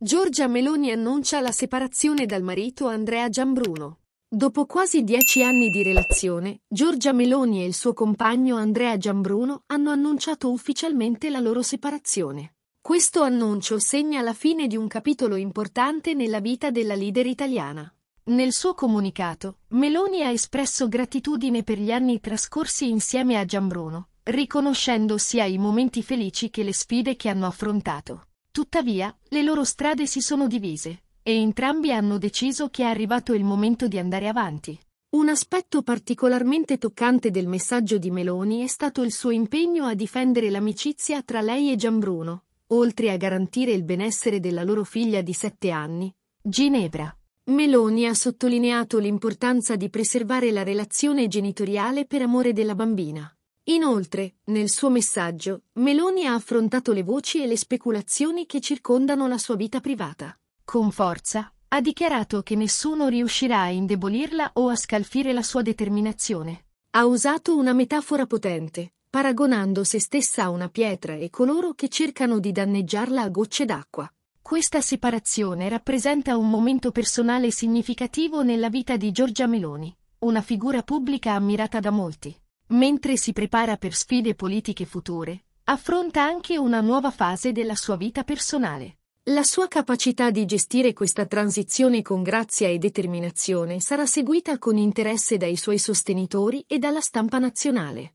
Giorgia Meloni annuncia la separazione dal marito Andrea Giambruno. Dopo quasi dieci anni di relazione, Giorgia Meloni e il suo compagno Andrea Giambruno hanno annunciato ufficialmente la loro separazione. Questo annuncio segna la fine di un capitolo importante nella vita della leader italiana. Nel suo comunicato, Meloni ha espresso gratitudine per gli anni trascorsi insieme a Giambruno, riconoscendo sia i momenti felici che le sfide che hanno affrontato. Tuttavia, le loro strade si sono divise, e entrambi hanno deciso che è arrivato il momento di andare avanti. Un aspetto particolarmente toccante del messaggio di Meloni è stato il suo impegno a difendere l'amicizia tra lei e Gianbruno, oltre a garantire il benessere della loro figlia di sette anni, Ginevra. Meloni ha sottolineato l'importanza di preservare la relazione genitoriale per amore della bambina. Inoltre, nel suo messaggio, Meloni ha affrontato le voci e le speculazioni che circondano la sua vita privata. Con forza, ha dichiarato che nessuno riuscirà a indebolirla o a scalfire la sua determinazione. Ha usato una metafora potente, paragonando se stessa a una pietra e coloro che cercano di danneggiarla a gocce d'acqua. Questa separazione rappresenta un momento personale significativo nella vita di Giorgia Meloni, una figura pubblica ammirata da molti mentre si prepara per sfide politiche future, affronta anche una nuova fase della sua vita personale. La sua capacità di gestire questa transizione con grazia e determinazione sarà seguita con interesse dai suoi sostenitori e dalla stampa nazionale.